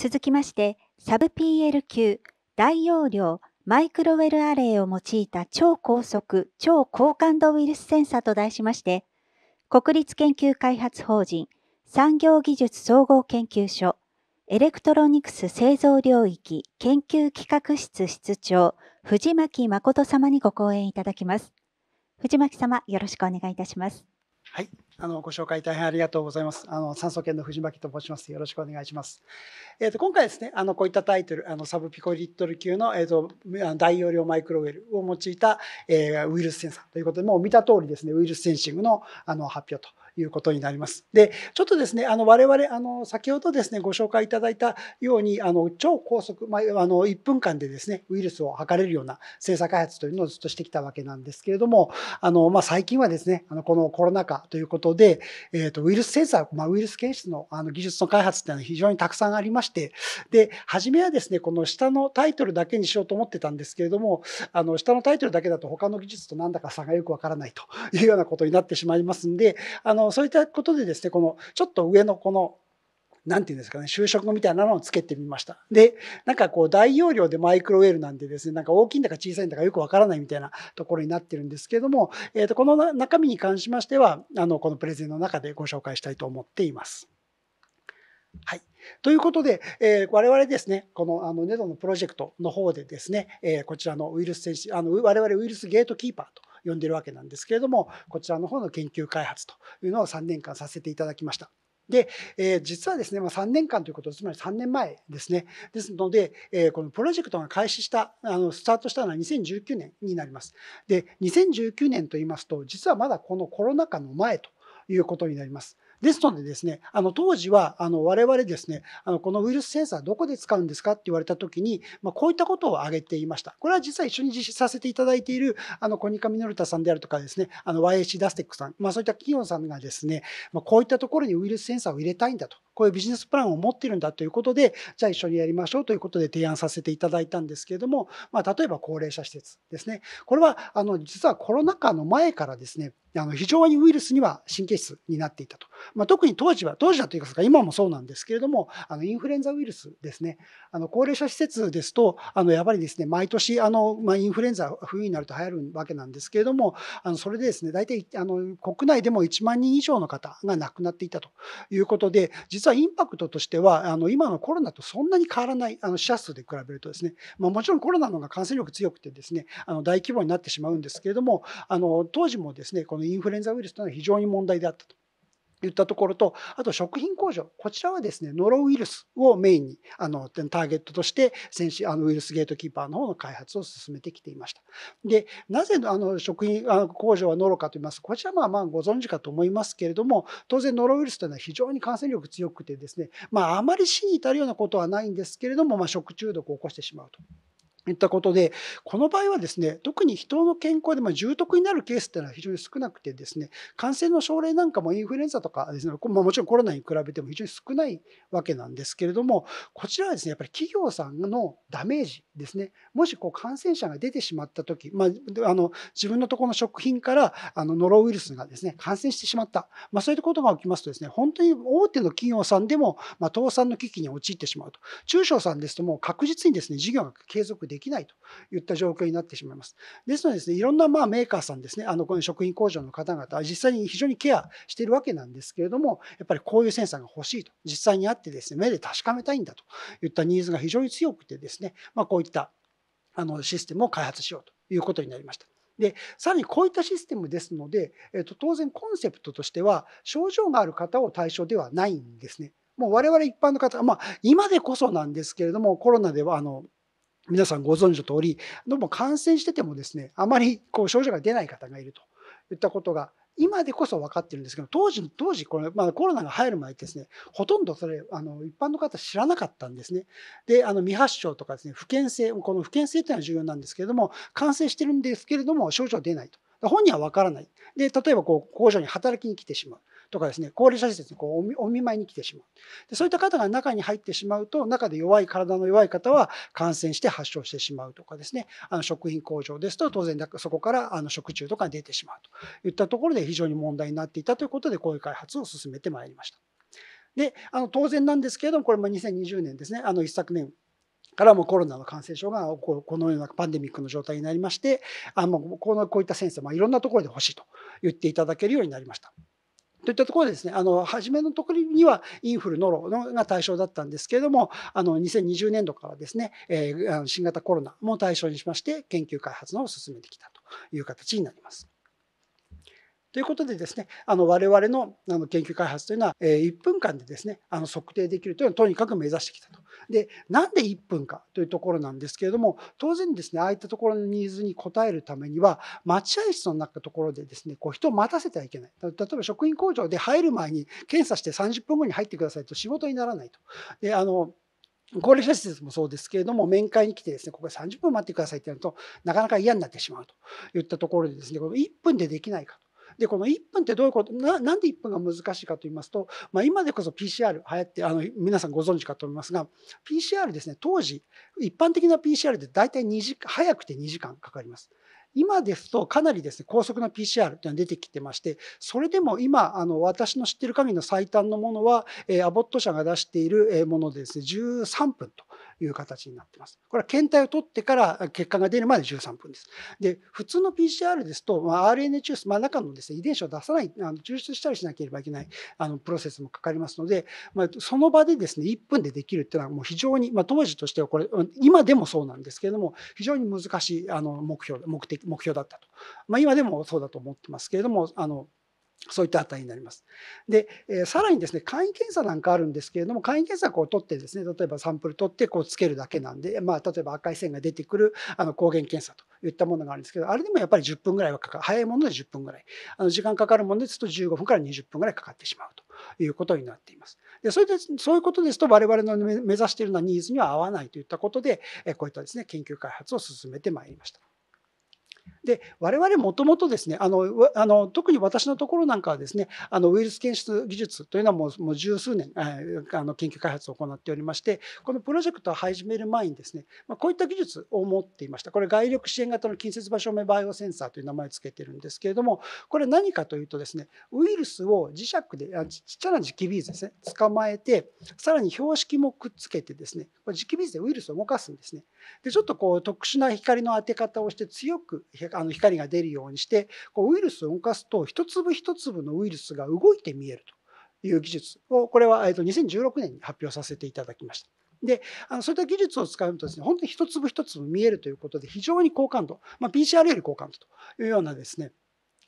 続きまして、サブ PL 級大容量マイクロウェルアレイを用いた超高速超高感度ウイルスセンサと題しまして、国立研究開発法人産業技術総合研究所エレクトロニクス製造領域研究企画室室長藤巻誠様にご講演いただきます。藤巻様、よろしくお願いいたします。はい。あの、ご紹介大変ありがとうございます。あの、酸素研の藤巻と申します。よろしくお願いします。えっ、ー、と、今回ですね、あの、こういったタイトル、あの、サブピコリットル級の、えっ、ー、と、大容量マイクロウェルを用いた、えー、ウイルスセンサーということで、もう見た通りですね、ウイルスセンシングの、あの、発表ということになります。で、ちょっとですね、あの、我々、あの、先ほどですね、ご紹介いただいたように、あの、超高速、まあ、あの、1分間でですね、ウイルスを測れるような精査開発というのをずっとしてきたわけなんですけれども、あの、まあ、最近はですね、あの、このコロナ禍ということで、えっ、ー、と、ウイルスセンサー、まあ、ウイルス検出のあの技術の開発っていうのは非常にたくさんありまして、で、初めはですね、この下のタイトルだけにしようと思ってたんですけれども、あの、下のタイトルだけだと他の技術となんだか差がよくわからないというようなことになってしまいますんで、あの、そういったことでですねこのちょっと上のこのなんていうんですかね、就職みたいなのをつけてみました。で、なんかこう大容量でマイクロウェルなんでですね、なんか大きいんだか小さいんだかよくわからないみたいなところになってるんですけども、えっ、ー、と、この中身に関しましては、あの、このプレゼンの中でご紹介したいと思っています。はい。ということで、えー、我々ですね、このあのネドのプロジェクトの方でですね、えー、こちらのウイルス選手、あの我々ウイルスゲートキーパーと呼んでるわけなんですけれどもこちらの方の研究開発というのを3年間させていただきました。で、えー、実はですね、まあ、3年間ということ、つまり3年前ですね。ですので、えー、このプロジェクトが開始した、あのスタートしたのは2019年になります。で、2019年と言いますと、実はまだこのコロナ禍の前ということになります。ですのでですね、あの当時はあの我々ですね、あのこのウイルスセンサーどこで使うんですかって言われた時に、まあ、こういったことを挙げていました。これは実は一緒に実施させていただいているあのコニカミノルタさんであるとかですね、あの y ダステックさん、まあ、そういった企業さんがですね、まあ、こういったところにウイルスセンサーを入れたいんだとこういうビジネスプランを持ってるんだということで、じゃあ一緒にやりましょうということで提案させていただいたんですけれども、まあ、例えば高齢者施設ですね。これは、あの、実はコロナ禍の前からですね、あの非常にウイルスには神経質になっていたと。まあ、特に当時は、当時だというか、今もそうなんですけれども、あのインフルエンザウイルスですね。あの高齢者施設ですと、あのやっぱりですね、毎年、あのまあ、インフルエンザ冬になると流行るわけなんですけれども、あのそれでですね、大体あの国内でも1万人以上の方が亡くなっていたということで、実ははインパクトとしては、あの、今のコロナとそんなに変わらない、あの、死者数で比べるとですね、まあ、もちろんコロナの方が感染力強くてですね、あの、大規模になってしまうんですけれども、あの、当時もですね、このインフルエンザウイルスというのは非常に問題であったと。言ったところと、あと食品工場、こちらはですね、ノロウイルスをメインにあのターゲットとして、先週、あのウイルスゲートキーパーの方の開発を進めてきていました。で、なぜあの食品工場はノロかと言いますと、こちらはまあご存知かと思いますけれども、当然ノロウイルスというのは非常に感染力強くてですね、まあ、あまり死に至るようなことはないんですけれども、まあ、食中毒を起こしてしまうと。いったことで、この場合はですね、特に人の健康で、ま重篤になるケースっていうのは非常に少なくてですね、感染の症例なんかもインフルエンザとかですね、まあ、もちろんコロナに比べても非常に少ないわけなんですけれども、こちらはですね、やっぱり企業さんのダメージですね、もしこう感染者が出てしまったとき、まあ、の自分のところの食品からあのノロウイルスがですね、感染してしまった、まあ、そういったことが起きますとですね、本当に大手の企業さんでも、まあ、倒産の危機に陥ってしまうと。中小さんですともう確実にですね、事業が継続でききないといった状況になってしまいます。ですのでです、ね、いろんなまあメーカーさんですね、あのこの食品工場の方々、実際に非常にケアしているわけなんですけれども、やっぱりこういうセンサーが欲しいと、実際にあってですね、目で確かめたいんだといったニーズが非常に強くてですね、まあ、こういったあのシステムを開発しようということになりました。でさらにこういったシステムですので、えっと、当然コンセプトとしては症状がある方を対象ではないんですね。もう我々一般の方、まあ、今でこそなんですけれどもコロナではあの皆さんご存知の通り、どうも感染しててもですね、あまりこう症状が出ない方がいるといったことが、今でこそ分かってるんですけど、当時、当時これ、まあ、コロナが入る前ですね、ほとんどそれ、あの一般の方知らなかったんですね。で、あの未発症とかですね、不健性、この不健性というのは重要なんですけれども、感染してるんですけれども、症状出ないと。本人は分からない。で、例えばこう工場に働きに来てしまう。とかですね高齢者施設にこうお見舞いに来てしまうでそういった方が中に入ってしまうと中で弱い体の弱い方は感染して発症してしまうとかですねあの食品工場ですと当然そこからあの食中とか出てしまうといったところで非常に問題になっていたということでこういう開発を進めてまいりました。であの当然なんですけれどもこれも2020年ですねあの1昨年からもコロナの感染症がこのようなパンデミックの状態になりましてあのこういったセンスをいろんなところで欲しいと言っていただけるようになりました。といったところでですねあの初めのところにはインフルノロが対象だったんですけれどもあの2020年度からですね、えー、新型コロナも対象にしまして研究開発のを進めてきたという形になります。ということでですねあの我々のあの研究開発というのは、え1分間でですねあの測定できるというのをとにかく目指してきたと。でなんで1分かというところなんですけれども当然ですねああいったところのニーズに応えるためには待合室の中ところでですねこう人を待たせてはいけない例えば職員工場で入る前に検査して30分後に入ってくださいと仕事にならないと。であの高齢者施設もそうですけれども、面会に来てですね、ここで30分待ってくださいってやると、なかなか嫌になってしまうといったところでですね、この1分でできないかとで、この1分ってどういうことな、なんで1分が難しいかと言いますと、まあ、今でこそ PCR 流行って、あの、皆さんご存知かと思いますが、PCR ですね、当時、一般的な PCR で大体2時早くて2時間かかります。今ですとかなりですね、高速な PCR というのが出てきてまして、それでも今、あの、私の知ってる限りの最短のものは、えー、アボット社が出しているものでですね、13分という形になってます。これは検体を取ってから結果が出るまで13分です。で、普通の PCR ですと、まあ、RNA 抽出、まあ、中のです、ね、遺伝子を出さない、あの抽出したりしなければいけないあのプロセスもかかりますので、まあ、その場でですね、1分でできるっていうのはもう非常に、まあ、当時としてはこれ、今でもそうなんですけれども、非常に難しいあの目標、目的、目標だったと。まあ、今でもそうだと思ってますけれども、あのそういった値になります。で、えー、さらにですね、簡易検査なんかあるんですけれども、簡易検査を取ってですね、例えばサンプル取ってこうつけるだけなんで、まあ、例えば赤い線が出てくるあの抗原検査といったものがあるんですけど、あれでもやっぱり10分ぐらいはかかる、早いもので10分ぐらい、あの時間かかるものですと15分から20分ぐらいかかってしまうということになっています。でそれでそういうことですと、我々の目指しているのはニーズには合わないといったことで、こういったですね、研究開発を進めてまいりました。で我々もともとですねあのあの特に私のところなんかはですねあのウイルス検出技術というのはもうもう十数年あの研究開発を行っておりましてこのプロジェクトを始める前にですね、まあ、こういった技術を持っていましたこれ外力支援型の近接場所明バイオセンサーという名前を付けてるんですけれどもこれ何かというとですねウイルスを磁石であちっちゃな磁気ビーズですね捕まえてさらに標識もくっつけてですねこれ磁気ビーズでウイルスを動かすんですねでちょっとこう特殊な光の当て方をして強く光あの光が出るようにしてこうウイルスを動かすと一粒一粒のウイルスが動いて見えるという技術をこれは2016年に発表させていただきました。であのそういった技術を使うとですね本当に一粒一粒見えるということで非常に好感度、まあ、PCR より好感度というようなですね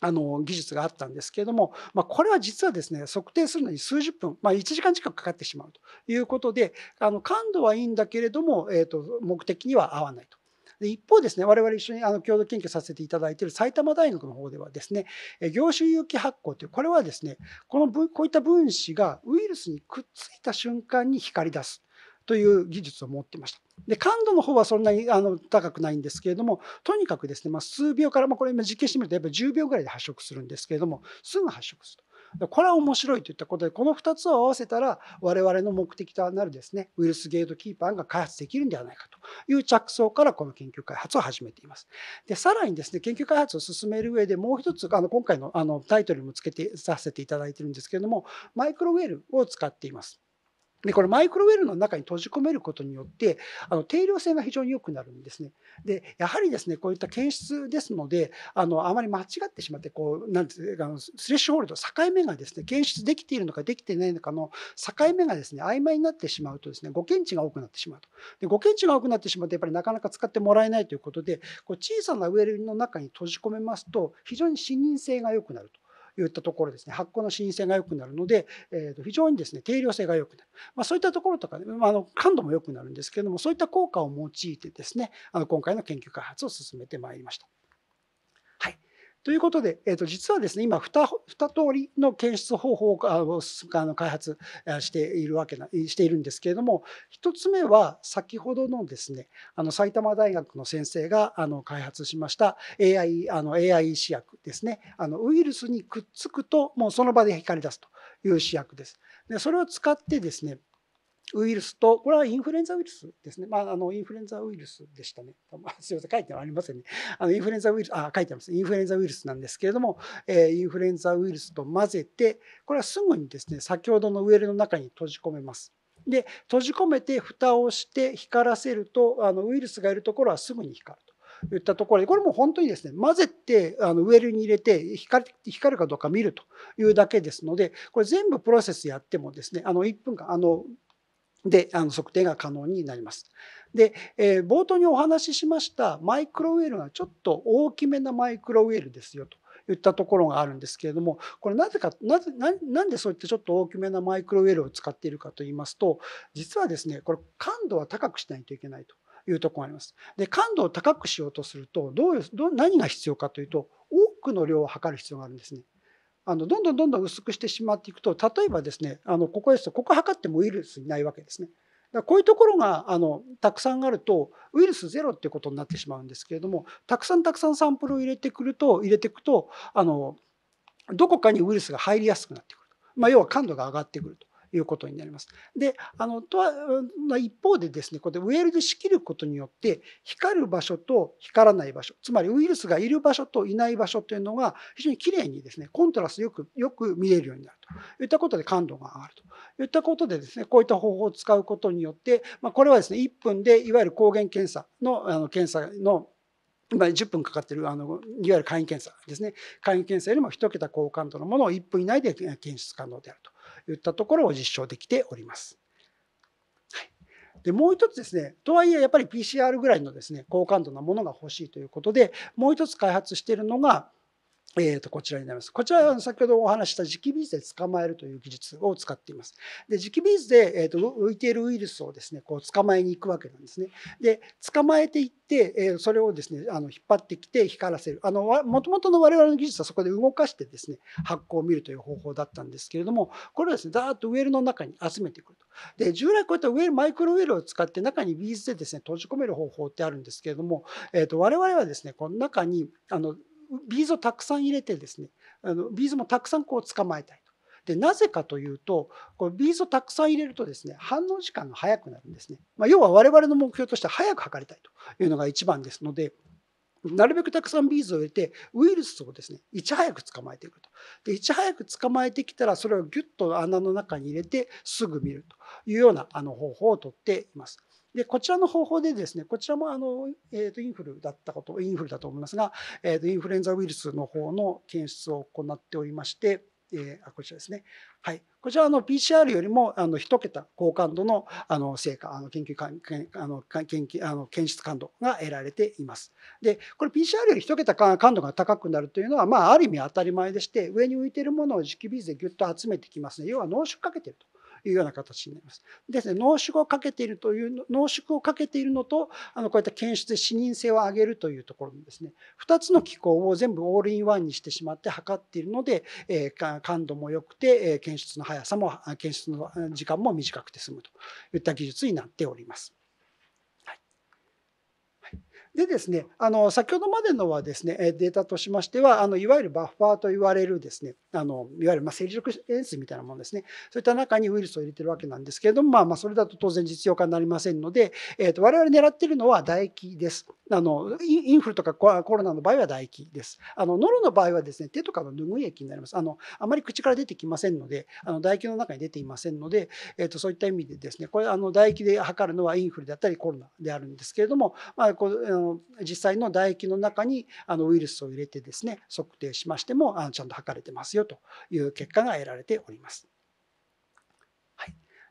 あの技術があったんですけれども、まあ、これは実はですね測定するのに数十分、まあ、1時間近くかかってしまうということであの感度はいいんだけれども、えーと目的には合わないとで一方ですね我々一緒にあの共同研究させていただいている埼玉大学の方ではですね業種有機発光というこれはですねこのこういった分子がウイルスにくっついた瞬間に光り出すという技術を持っていました。で感度の方はそんなにあの高くないんですけれどもとにかくですね、まあ、数秒から、まあ、これ今実験してみるとやっぱり10秒ぐらいで発色するんですけれどもすぐ発色するこれは面白いといったことでこの2つを合わせたら我々の目的となるですねウイルスゲートキーパーが開発できるんではないかという着想からこの研究開発を始めています。でさらにですね研究開発を進める上でもう一つあの今回のあのタイトルにもつけてさせていただいてるんですけれどもマイクロウェルを使っています。で、これマイクロウェルの中に閉じ込めることによって、あの定量性が非常に良くなるんですね。で、やはりですね、こういった検出ですので、あの、あまり間違ってしまって、こう、なんていうの、スレッシュホールド、境目がですね、検出できているのかできていないのかの境目がですね、曖昧になってしまうとですね、誤検知が多くなってしまうと。で、誤検知が多くなってしまうと、やっぱりなかなか使ってもらえないということで、こう小さなウェルの中に閉じ込めますと、非常に視認性が良くなると。いったところですね発酵の新鮮が良くなるので、えー、と非常にですね定量性が良くなる、まあ、そういったところとか、まあ、あの感度も良くなるんですけれどもそういった効果を用いてですねあの今回の研究開発を進めてまいりました。ということで、えー、と実はですね今 2, 2通りの検出方法をあの開発しているわけなしているんですけれども1つ目は先ほどのですねあの埼玉大学の先生があの開発しました AI, あの AI 試薬ですねあのウイルスにくっつくともうその場で光り出すという試薬です。でそれを使ってですねウイルスと、これはインフルエンザウイルスですね。まあ、あの、インフルエンザウイルスでしたね。すみません、書いてありませんね。あの、インフルエンザウイルス、あ、書いてあります。インフルエンザウイルスなんですけれども、えー、インフルエンザウイルスと混ぜて、これはすぐにですね、先ほどのウエルの中に閉じ込めます。で、閉じ込めて、蓋をして光らせると、あの、ウイルスがいるところはすぐに光ると。言ったところで、これも本当にですね、混ぜて、あのウェルに入れて光、光るかどうか見るというだけですので、これ全部プロセスやってもですね、あの1分間、あのであの測定が可能になります。で、えー、冒頭にお話ししましたマイクロウェルがちょっと大きめなマイクロウェルですよと。言ったところがあるんですけれどもこれなぜかなぜなんでそういったちょっと大きめなマイクロウェルを使っているかと言いますと実はですねこれ感度は高くしないといけないというところがあります。で感度を高くしようとするとどうど何が必要かというと多くの量を測る必要があるんですね。あのどんどんどんどん薄くしてしまっていくと例えばですねあのここですとここ測ってもウイルスないわけですね。だこういうところがあのたくさんあるとウイルスゼロっていうことになってしまうんですけれどもたくさんたくさんサンプルを入れてくると入れていくとあのどこかにウイルスが入りやすくなってくるまあ、要は感度が上がってくると。いうことになります。であのとは一方でですねこれウェールで仕切ることによって光る場所と光らない場所つまりウイルスがいる場所といない場所というのが非常にきれいにですねコントラストよくよく見れるようになるといったことで感度が上がるといったことでですねこういった方法を使うことによって、まあ、これはですね1分でいわゆる抗原検査のあの検査の今10分かかってるあのいわゆる簡易検査ですね簡易検査よりも1桁高感度のものを1分以内で検出可能であるといったところを実証できております。でもう一つですね、とはいえやっぱり PCR ぐらいのですね、高感度なものが欲しいということで、もう一つ開発しているのが、えー、とこちらになります。こちらは先ほどお話した磁気ビーズで捕まえるという技術を使っています。で磁気ビーズで、えー、と浮いているウイルスをですねこう捕まえに行くわけなんですね。で捕まえていって、えー、それをですねあの引っ張ってきて光らせる。もともとの我々の技術はそこで動かしてですね発光を見るという方法だったんですけれどもこれをですねダーッとウェルの中に集めてくると。で従来こういったウェルマイクロウェルを使って中にビーズでですね閉じ込める方法ってあるんですけれども、えー、と我々はですねこの中にあのビーズをたくさん入れてですねあのビーズもたくさんこう捕まえたいと。でなぜかというとこれビーズをたくさん入れるとですね反応時間が早くなるんですね。まあ、要は我々の目標としては早く測りたいというのが一番ですので。なるべくたくさんビーズを入れてウイルスをですねいち早く捕まえていくとでいち早く捕まえてきたらそれをギュッと穴の中に入れてすぐ見るというようなあの方法をとっていますで、こちらの方法でですね、こちらもあの、えー、とインフルだったこと、インフルだと思いますが、えー、とインフルエンザウイルスの方の検出を行っておりまして、えー、あこちらですね。はい。こちらはあの PCR よりもあの1桁高感度のあの成果、あの研究かあの研究あの検出感度が得られています。で、これ PCR より1桁感度が高くなるというのは、まあ、ある意味当たり前でして、上に浮いているものを磁気ビーズでぎゅっと集めてきますね。要は濃縮かけてると。いうような形になります。ですね、濃縮をかけているという、濃縮をかけているのと、あのこういった検出で視認性を上げるというところにですね、2つの機構を全部オールインワンにしてしまって測っているので、えー、感度も良くて、え検出の速さも、検出の時間も短くて済むといった技術になっております。でですね、あの、先ほどまでのはですね、データとしましては、あの、いわゆるバッファーと言われるですね、あの、いわゆる、まあ、生理食塩水みたいなものですね、そういった中にウイルスを入れてるわけなんですけれども、まあ、まあ、それだと当然実用化になりませんので、えっ、ー、と、我々狙ってるのは唾液です。あの、インフルとかコロナの場合は唾液です。あの、ノロの場合はですね、手とかの拭い液になります。あの、あまり口から出てきませんので、あの、唾液の中に出ていませんので、えっ、ー、と、そういった意味でですね、これ、あの、唾液で測るのはインフルだったりコロナであるんですけれども、まあ、こう、の実際の唾液の中にあのウイルスを入れてですね測定しましてもあのちゃんと測れてますよという結果が得られております。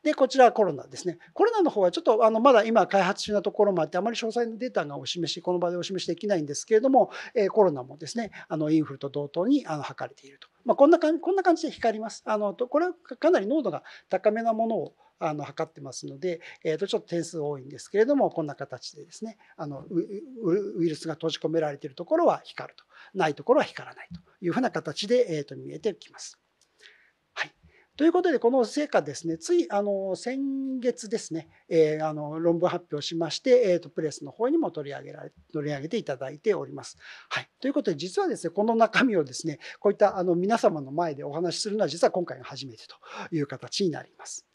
で、こちらコロナですね。コロナの方はちょっとあのまだ今開発中なところもあって、あまり詳細なデータがお示し、この場でお示しできないんですけれども、えコロナもですね、あのインフルと同等にあの測れていると。まあ、こんな感じ、こんな感じで光ります。あのこれはかなり濃度が高めなものをあの測ってますので、えー、とちょっと点数多いんですけれどもこんな形でですねあのウイルスが閉じ込められているところは光るとないところは光らないというふうな形で、えー、と見えてきます。ということで、この成果ですね、つい、あの、先月ですね、えー、あの、論文発表しまして、えっ、ー、と、プレスの方にも取り上げられ、取り上げていただいております。はい。ということで、実はですね、この中身をですね、こういった、あの、皆様の前でお話しするのは、実は今回が初めてという形になります。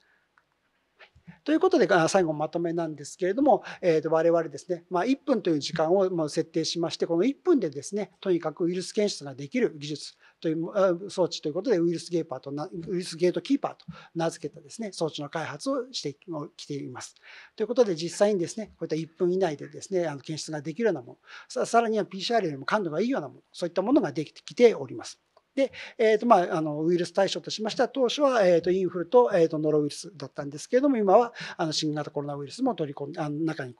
ということで最後まとめなんですけれども、えー、と我々ですね、まあ、1分という時間を設定しましてこの1分でですねとにかくウイルス検出ができる技術という装置ということでウイルスゲーパーとウイルスゲートキーパーと名付けたですね装置の開発をしてきています。ということで実際にですねこういった1分以内でですねあの検出ができるようなものさらには PCR よりも感度がいいようなものそういったものができてきております。で、えーとまあ、あのウイルス対象としましては当初は、えー、とインフルと,、えー、とノロウイルスだったんですけれども今はあの新型コロナウイルスも取り込んあの中に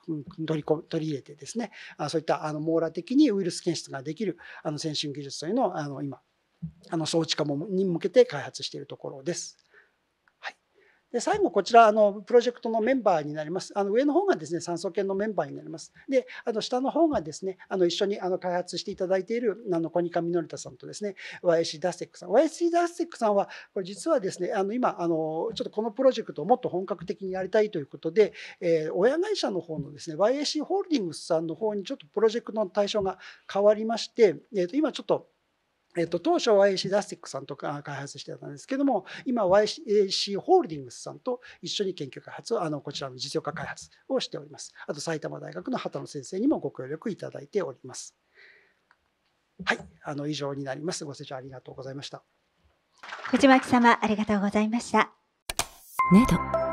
取り込取り入れてですねあそういったあの網羅的にウイルス検出ができるあの先進技術というのをあの今あの装置化もに向けて開発しているところです。で最後こちらあのプロジェクトのメンバーになります。あの上の方がですね酸素研のメンバーになります。であの下の方がですねあの一緒にあの開発していただいているあのコニカミノリタさんとですね YC ダステックさん YC ダステックさんはこれ実はですねあの今あのちょっとこのプロジェクトをもっと本格的にやりたいということで、えー、親会社の方のですね YC ホールディングスさんの方にちょっとプロジェクトの対象が変わりまして、えー、と今ちょっとえっと、当初 YAC ダスティックさんとか開発してたんですけども今 YAC ホールディングスさんと一緒に研究開発あのこちらの実用化開発をしておりますあと埼玉大学の畑野先生にもご協力いただいておりますはいあの以上になりますご清聴ありがとうございました藤巻様ありがとうございましたネど。